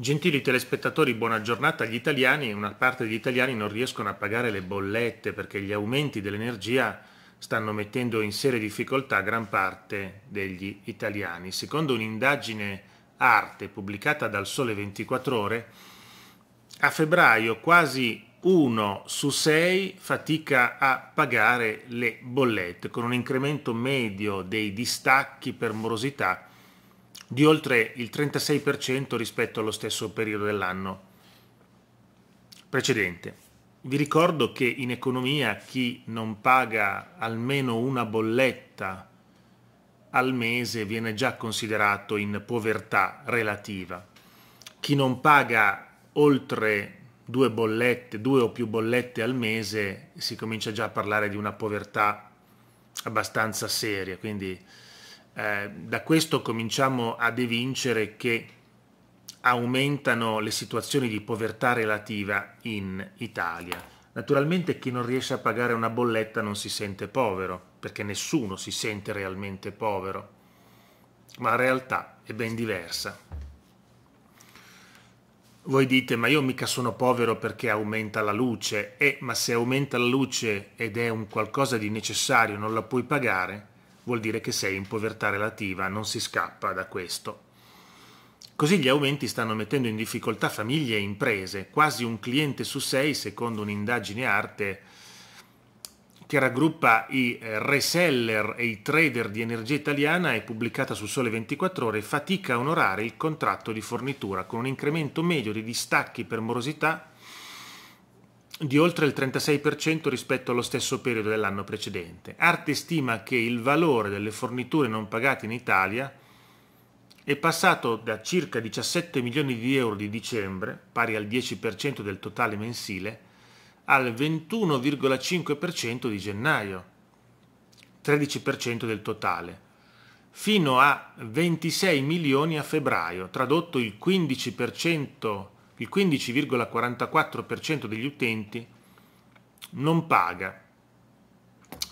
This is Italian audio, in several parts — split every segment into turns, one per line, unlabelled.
Gentili telespettatori, buona giornata agli italiani. Una parte degli italiani non riescono a pagare le bollette perché gli aumenti dell'energia stanno mettendo in serie difficoltà gran parte degli italiani. Secondo un'indagine Arte pubblicata dal Sole 24 Ore, a febbraio quasi uno su sei fatica a pagare le bollette, con un incremento medio dei distacchi per morosità di oltre il 36% rispetto allo stesso periodo dell'anno precedente. Vi ricordo che in economia chi non paga almeno una bolletta al mese viene già considerato in povertà relativa. Chi non paga oltre due bollette, due o più bollette al mese, si comincia già a parlare di una povertà abbastanza seria, quindi eh, da questo cominciamo ad evincere che aumentano le situazioni di povertà relativa in Italia. Naturalmente chi non riesce a pagare una bolletta non si sente povero, perché nessuno si sente realmente povero, ma la realtà è ben diversa. Voi dite, ma io mica sono povero perché aumenta la luce, eh, ma se aumenta la luce ed è un qualcosa di necessario, non la puoi pagare, vuol dire che sei in povertà relativa, non si scappa da questo. Così gli aumenti stanno mettendo in difficoltà famiglie e imprese, quasi un cliente su sei, secondo un'indagine arte che raggruppa i eh, reseller e i trader di energia italiana e pubblicata su Sole 24 ore, fatica a onorare il contratto di fornitura con un incremento medio di distacchi per morosità di oltre il 36% rispetto allo stesso periodo dell'anno precedente. Arte stima che il valore delle forniture non pagate in Italia è passato da circa 17 milioni di euro di dicembre, pari al 10% del totale mensile, al 21,5% di gennaio, 13% del totale, fino a 26 milioni a febbraio, tradotto il 15% il 15,44% degli utenti non paga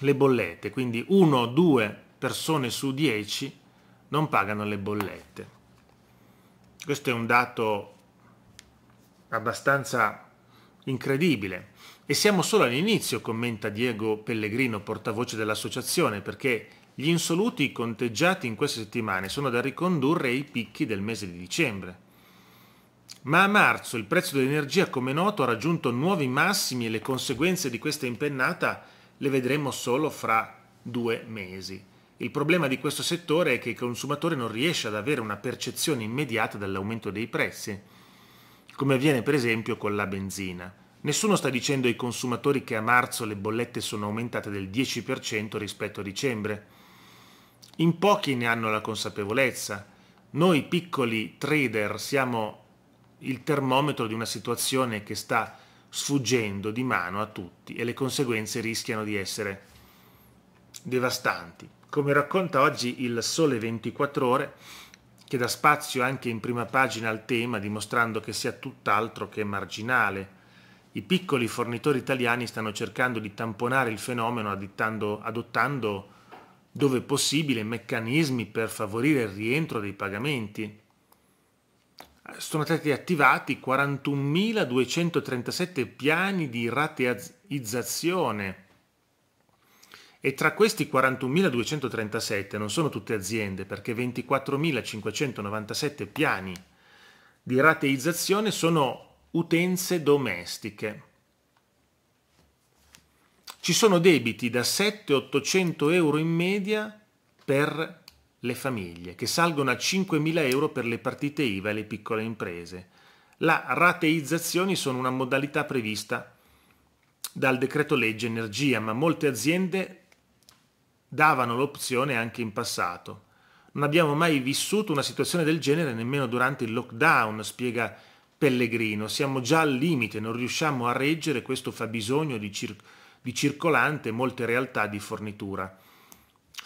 le bollette, quindi 1 o 2 persone su 10 non pagano le bollette. Questo è un dato abbastanza incredibile e siamo solo all'inizio, commenta Diego Pellegrino, portavoce dell'associazione, perché gli insoluti conteggiati in queste settimane sono da ricondurre ai picchi del mese di dicembre ma a marzo il prezzo dell'energia, come noto, ha raggiunto nuovi massimi e le conseguenze di questa impennata le vedremo solo fra due mesi. Il problema di questo settore è che il consumatore non riesce ad avere una percezione immediata dell'aumento dei prezzi, come avviene per esempio con la benzina. Nessuno sta dicendo ai consumatori che a marzo le bollette sono aumentate del 10% rispetto a dicembre. In pochi ne hanno la consapevolezza. Noi piccoli trader siamo il termometro di una situazione che sta sfuggendo di mano a tutti e le conseguenze rischiano di essere devastanti. Come racconta oggi il Sole 24 ore, che dà spazio anche in prima pagina al tema, dimostrando che sia tutt'altro che marginale. I piccoli fornitori italiani stanno cercando di tamponare il fenomeno adottando, adottando dove possibile, meccanismi per favorire il rientro dei pagamenti, sono stati attivati 41.237 piani di rateizzazione e tra questi 41.237 non sono tutte aziende perché 24.597 piani di rateizzazione sono utenze domestiche. Ci sono debiti da 700-800 euro in media per le famiglie, che salgono a 5.000 euro per le partite IVA e le piccole imprese. La rateizzazione sono una modalità prevista dal decreto legge energia, ma molte aziende davano l'opzione anche in passato. Non abbiamo mai vissuto una situazione del genere nemmeno durante il lockdown, spiega Pellegrino. Siamo già al limite, non riusciamo a reggere questo fabbisogno di, cir- di circolante e molte realtà di fornitura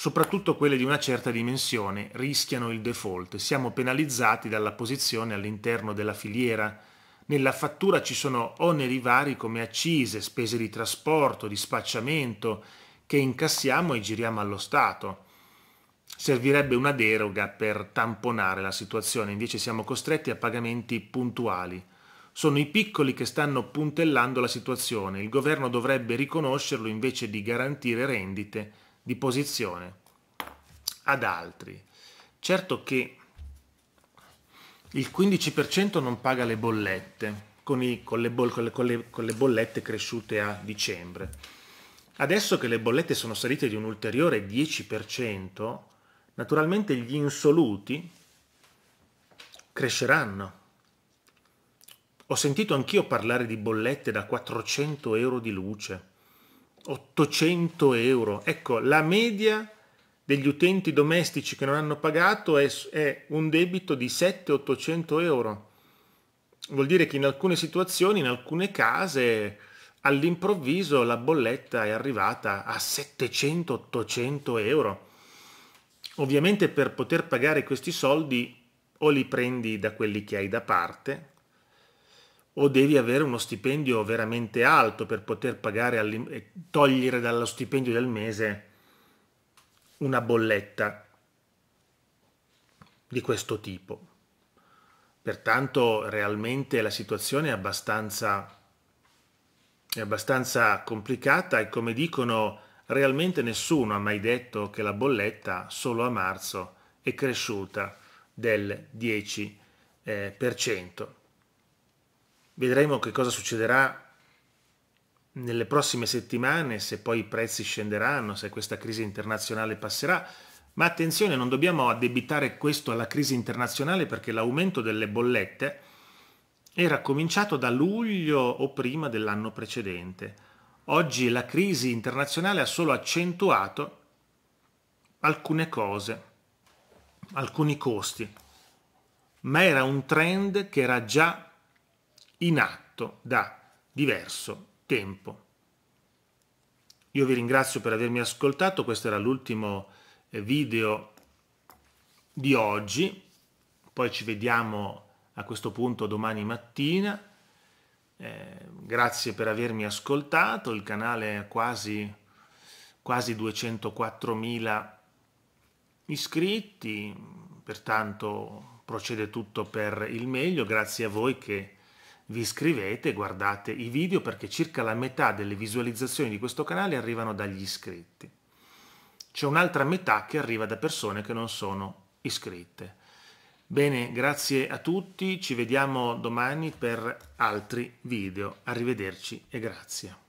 soprattutto quelle di una certa dimensione, rischiano il default. Siamo penalizzati dalla posizione all'interno della filiera. Nella fattura ci sono oneri vari come accise, spese di trasporto, di spacciamento, che incassiamo e giriamo allo Stato. Servirebbe una deroga per tamponare la situazione, invece siamo costretti a pagamenti puntuali. Sono i piccoli che stanno puntellando la situazione, il governo dovrebbe riconoscerlo invece di garantire rendite di posizione ad altri. Certo che il 15% non paga le bollette, con, i, con, le bol, con, le, le, con, le bollette cresciute a dicembre. Adesso che le bollette sono salite di un ulteriore 10%, naturalmente gli insoluti cresceranno. Ho sentito anch'io parlare di bollette da 400 euro di luce, 800 euro. Ecco, la media degli utenti domestici che non hanno pagato è, è un debito di 7-800 euro. Vuol dire che in alcune situazioni, in alcune case, all'improvviso la bolletta è arrivata a 700-800 euro. Ovviamente per poter pagare questi soldi o li prendi da quelli che hai da parte, o devi avere uno stipendio veramente alto per poter pagare togliere dallo stipendio del mese una bolletta di questo tipo. Pertanto realmente la situazione è abbastanza, è abbastanza complicata e come dicono realmente nessuno ha mai detto che la bolletta solo a marzo è cresciuta del 10%. Eh, Vedremo che cosa succederà nelle prossime settimane, se poi i prezzi scenderanno, se questa crisi internazionale passerà. Ma attenzione, non dobbiamo addebitare questo alla crisi internazionale perché l'aumento delle bollette era cominciato da luglio o prima dell'anno precedente. Oggi la crisi internazionale ha solo accentuato alcune cose, alcuni costi, ma era un trend che era già in atto da diverso tempo. Io vi ringrazio per avermi ascoltato, questo era l'ultimo eh, video di oggi, poi ci vediamo a questo punto domani mattina. Eh, grazie per avermi ascoltato, il canale ha quasi, quasi 204.000 iscritti, pertanto procede tutto per il meglio, grazie a voi che vi iscrivete, guardate i video perché circa la metà delle visualizzazioni di questo canale arrivano dagli iscritti. C'è un'altra metà che arriva da persone che non sono iscritte. Bene, grazie a tutti, ci vediamo domani per altri video. Arrivederci e grazie.